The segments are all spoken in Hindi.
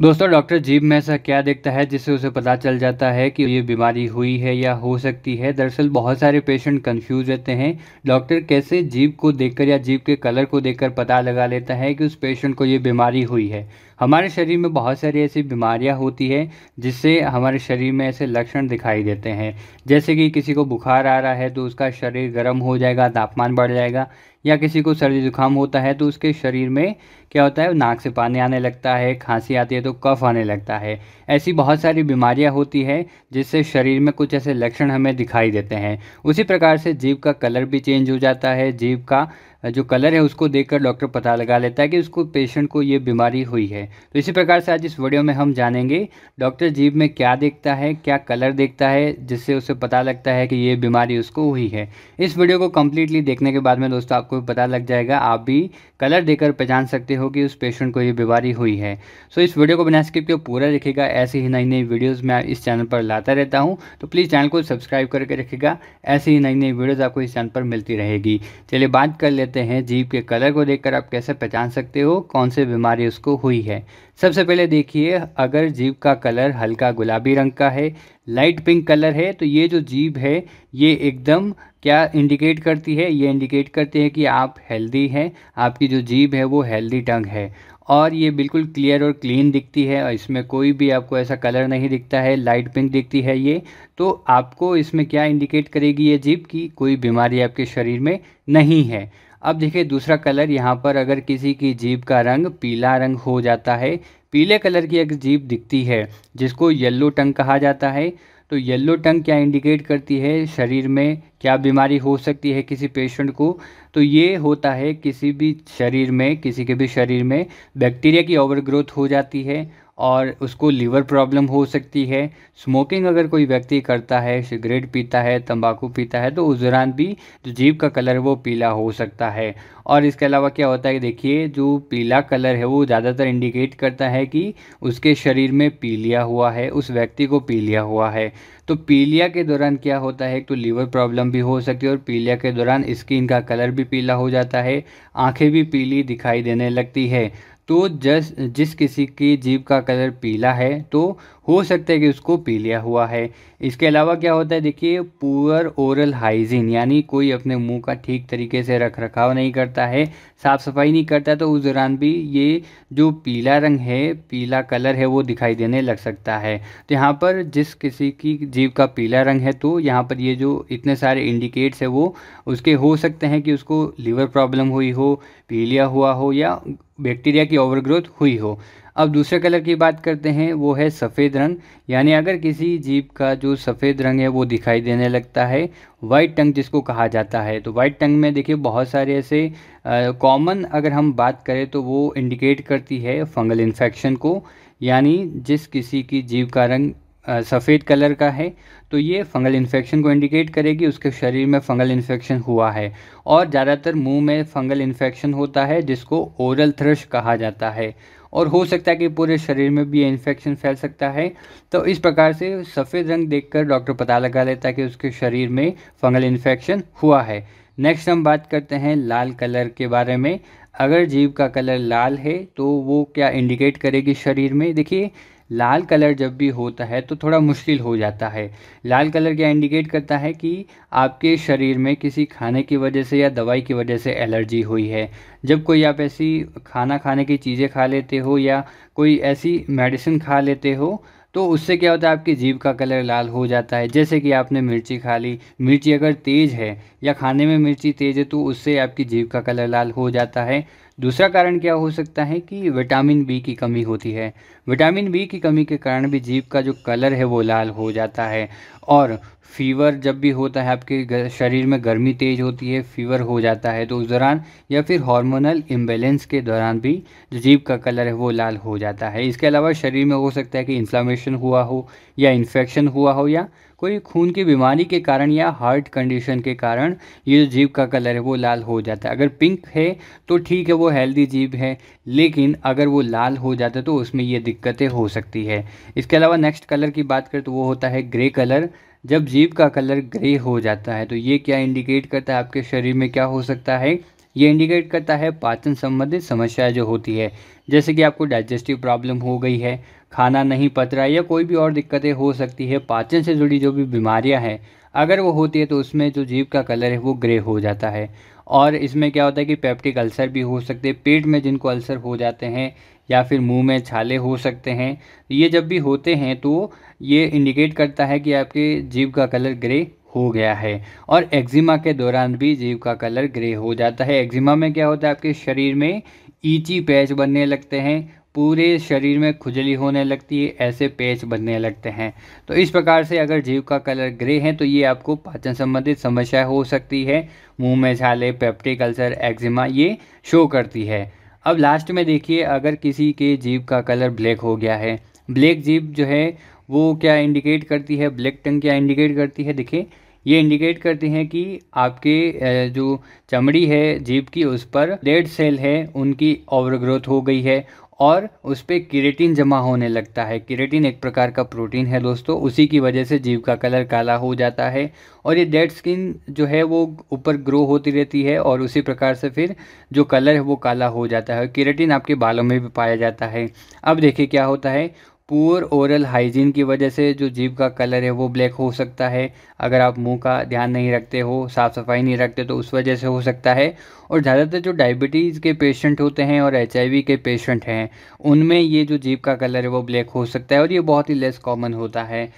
दोस्तों डॉक्टर जीभ में ऐसा क्या देखता है जिससे उसे पता चल जाता है कि ये बीमारी हुई है या हो सकती है दरअसल बहुत सारे पेशेंट कंफ्यूज रहते हैं डॉक्टर कैसे जीभ को देखकर या जीभ के कलर को देखकर पता लगा लेता है कि उस पेशेंट को ये बीमारी हुई है हमारे शरीर में बहुत सारी ऐसी बीमारियाँ होती है जिससे हमारे शरीर में ऐसे लक्षण दिखाई देते हैं जैसे कि किसी को बुखार आ रहा है तो उसका शरीर गर्म हो जाएगा तापमान बढ़ जाएगा या किसी को सर्दी जुकाम होता है तो उसके शरीर में क्या होता है नाक से पानी आने लगता है खांसी आती है तो कफ आने लगता है ऐसी बहुत सारी बीमारियां होती है जिससे शरीर में कुछ ऐसे लक्षण हमें दिखाई देते हैं उसी प्रकार से जीव का कलर भी चेंज हो जाता है जीव का जो कलर है उसको देखकर डॉक्टर पता लगा लेता है कि उसको पेशेंट को ये बीमारी हुई है तो इसी प्रकार से आज इस वीडियो में हम जानेंगे डॉक्टर जीभ में क्या देखता है क्या कलर देखता है जिससे उसे पता लगता है कि ये बीमारी उसको हुई है इस वीडियो को कम्प्लीटली देखने के बाद में दोस्तों आपको पता लग जाएगा आप भी कलर देकर पहचान सकते हो कि उस पेशेंट को ये बीमारी हुई है सो इस वीडियो को बिना स्किप के पूरा रखेगा ऐसी ही नई नई वीडियोज़ मैं इस चैनल पर लाता रहता हूँ तो प्लीज़ चैनल को सब्सक्राइब करके रखेगा ऐसी ही नई नई वीडियोज़ आपको इस चैनल पर मिलती रहेगी चलिए बात कर लेते लेते हैं जीप के कलर को देखकर आप कैसे पहचान सकते हो कौन से बीमारी उसको हुई है सबसे पहले देखिए अगर जीप का कलर हल्का गुलाबी रंग का है लाइट पिंक कलर है तो ये जो जीभ है ये एकदम क्या इंडिकेट करती है ये इंडिकेट करती है कि आप हेल्दी हैं आपकी जो जीभ है वो हेल्दी टंग है और ये बिल्कुल क्लियर और क्लीन दिखती है और इसमें कोई भी आपको ऐसा कलर नहीं दिखता है लाइट पिंक दिखती है ये तो आपको इसमें क्या इंडिकेट करेगी ये जीप की कोई बीमारी आपके शरीर में नहीं है अब देखिए दूसरा कलर यहाँ पर अगर किसी की जीप का रंग पीला रंग हो जाता है पीले कलर की एक जीप दिखती है जिसको येल्लो टंग कहा जाता है तो येल्लो टंग क्या इंडिकेट करती है शरीर में क्या बीमारी हो सकती है किसी पेशेंट को तो ये होता है किसी भी शरीर में किसी के भी शरीर में बैक्टीरिया की ओवरग्रोथ हो जाती है और उसको लीवर प्रॉब्लम हो सकती है स्मोकिंग अगर कोई व्यक्ति करता है सिगरेट पीता है तंबाकू पीता है तो उस दौरान भी जो जीभ का कलर वो पीला हो सकता है और इसके अलावा क्या होता है देखिए जो पीला कलर है वो ज़्यादातर इंडिकेट करता है कि उसके शरीर में पीलिया हुआ है उस व्यक्ति को पीलिया हुआ है तो पीलिया के दौरान क्या होता है तो लीवर प्रॉब्लम भी हो सकती है और पीलिया के दौरान स्किन का कलर भी पीला हो जाता है आँखें भी पीली दिखाई देने लगती है तो जस जिस किसी की जीव का कलर पीला है तो हो सकता है कि उसको पीलिया हुआ है इसके अलावा क्या होता है देखिए पुअर ओरल हाइजीन यानी कोई अपने मुंह का ठीक तरीके से रख रखाव नहीं करता है साफ़ सफाई नहीं करता तो उस दौरान भी ये जो पीला रंग है पीला कलर है वो दिखाई देने लग सकता है तो यहाँ पर जिस किसी की जीव का पीला रंग है तो यहाँ पर ये जो इतने सारे इंडिकेट्स है वो उसके हो सकते हैं कि उसको लीवर प्रॉब्लम हुई हो पीलिया हुआ हो या बैक्टीरिया की ओवरग्रोथ हुई हो अब दूसरे कलर की बात करते हैं वो है सफ़ेद रंग यानी अगर किसी जीव का जो सफ़ेद रंग है वो दिखाई देने लगता है वाइट टंग जिसको कहा जाता है तो वाइट टंग में देखिए बहुत सारे ऐसे कॉमन अगर हम बात करें तो वो इंडिकेट करती है फंगल इन्फेक्शन को यानी जिस किसी की जीव का रंग सफ़ेद कलर का है तो ये फंगल इन्फेक्शन को इंडिकेट करेगी उसके शरीर में फंगल इन्फेक्शन हुआ है और ज़्यादातर मुंह में फंगल इन्फेक्शन होता है जिसको ओरल थ्रश कहा जाता है और हो सकता है कि पूरे शरीर में भी ये इन्फेक्शन फैल सकता है तो इस प्रकार से सफ़ेद रंग देखकर डॉक्टर पता लगा लेता है कि उसके शरीर में फंगल इन्फेक्शन हुआ है नेक्स्ट हम बात करते हैं लाल कलर के बारे में अगर जीव का कलर लाल है तो वो क्या इंडिकेट करेगी शरीर में देखिए लाल कलर जब भी होता है तो थोड़ा मुश्किल हो जाता है लाल कलर क्या इंडिकेट करता है कि आपके शरीर में किसी खाने की वजह से या दवाई की वजह से एलर्जी हुई है जब कोई आप ऐसी खाना खाने की चीज़ें खा लेते हो या कोई ऐसी मेडिसिन खा लेते हो तो उससे क्या होता है आपकी जीभ का कलर लाल हो जाता है जैसे कि आपने मिर्ची खा ली मिर्ची अगर तेज़ है या खाने में मिर्ची तेज़ है तो उससे आपकी जीभ का कलर लाल हो जाता है दूसरा कारण क्या हो सकता है कि विटामिन बी की कमी होती है विटामिन बी की कमी के कारण भी जीभ का जो कलर है वो लाल हो जाता है और फीवर जब भी होता है आपके शरीर में गर्मी तेज़ होती है फीवर हो जाता है तो उस दौरान या फिर हार्मोनल इम्बेलेंस के दौरान भी जो जीभ का कलर है वो लाल हो जाता है इसके अलावा शरीर में हो सकता है कि इन्फ्लामेशन हुआ हो या इन्फेक्शन हुआ हो या कोई खून की बीमारी के कारण या हार्ट कंडीशन के कारण ये जो जीभ का कलर है वो लाल हो जाता है अगर पिंक है तो ठीक है वो हेल्दी जीभ है लेकिन अगर वो लाल हो जाता है तो उसमें ये दिक्कतें हो सकती है इसके अलावा नेक्स्ट कलर की बात करें तो वो होता है ग्रे कलर जब जीभ का कलर ग्रे हो जाता है तो ये क्या इंडिकेट करता है आपके शरीर में क्या हो सकता है ये इंडिकेट करता है पाचन संबंधित समस्या जो होती है जैसे कि आपको डाइजेस्टिव प्रॉब्लम हो गई है खाना नहीं पच रहा या कोई भी और दिक्कतें हो सकती है पाचन से जुड़ी जो भी बीमारियां हैं अगर वो होती है तो उसमें जो जीव का कलर है वो ग्रे हो जाता है और इसमें क्या होता है कि पेप्टिक अल्सर भी हो सकते हैं पेट में जिनको अल्सर हो जाते हैं या फिर मुंह में छाले हो सकते हैं ये जब भी होते हैं तो ये इंडिकेट करता है कि आपके जीव का कलर ग्रे हो गया है और एक्जिमा के दौरान भी जीव का कलर ग्रे हो जाता है एक्जिमा में क्या होता है आपके शरीर में ईची पैच बनने लगते हैं पूरे शरीर में खुजली होने लगती है ऐसे पैच बनने लगते हैं तो इस प्रकार से अगर जीव का कलर ग्रे है तो ये आपको पाचन संबंधित समस्या हो सकती है मुंह में छाले पेप्टिक अल्सर एक्जिमा ये शो करती है अब लास्ट में देखिए अगर किसी के जीव का कलर ब्लैक हो गया है ब्लैक जीव जो है वो क्या इंडिकेट करती है ब्लैक टंग क्या इंडिकेट करती है देखिए ये इंडिकेट करते हैं कि आपके जो चमड़ी है जीप की उस पर डेड सेल है उनकी ओवरग्रोथ हो गई है और उस पर किरेटिन जमा होने लगता है किरेटिन एक प्रकार का प्रोटीन है दोस्तों उसी की वजह से जीव का कलर काला हो जाता है और ये डेड स्किन जो है वो ऊपर ग्रो होती रहती है और उसी प्रकार से फिर जो कलर है वो काला हो जाता है किरेटिन आपके बालों में भी पाया जाता है अब देखिए क्या होता है पुअर ओरल हाइजीन की वजह से जो जीभ का कलर है वो ब्लैक हो सकता है अगर आप मुंह का ध्यान नहीं रखते हो साफ़ सफाई नहीं रखते तो उस वजह से हो सकता है और ज़्यादातर जो डायबिटीज़ के पेशेंट होते हैं और एच के पेशेंट हैं उनमें ये जो जीभ का कलर है वो ब्लैक हो सकता है और ये बहुत ही लेस कॉमन होता है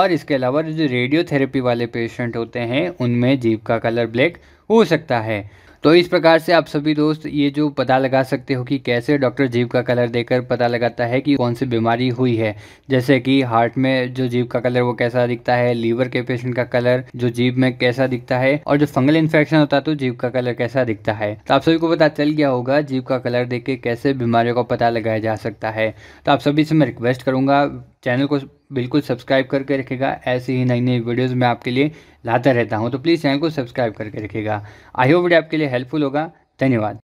और इसके अलावा जो रेडियोथेरेपी वाले पेशेंट होते हैं उनमें जीप का कलर ब्लैक हो सकता है तो इस प्रकार से आप सभी दोस्त ये जो पता लगा सकते हो कि कैसे डॉक्टर जीव का कलर देकर पता लगाता है कि कौन सी बीमारी हुई है जैसे कि हार्ट में जो जीव का कलर वो कैसा दिखता है लीवर के पेशेंट का कलर जो जीव में कैसा दिखता है और जो फंगल इन्फेक्शन होता है तो जीव का कलर कैसा दिखता है तो आप सभी को पता चल गया होगा जीव का कलर देख के कैसे बीमारियों का पता लगाया जा सकता है तो आप सभी से मैं रिक्वेस्ट करूँगा चैनल को बिल्कुल सब्सक्राइब करके रखेगा ऐसी ही नई नई वीडियोज़ मैं आपके लिए लाता रहता हूँ तो प्लीज़ चैनल को सब्सक्राइब करके रखेगा आई होप वीडियो आपके लिए हेल्पफुल होगा धन्यवाद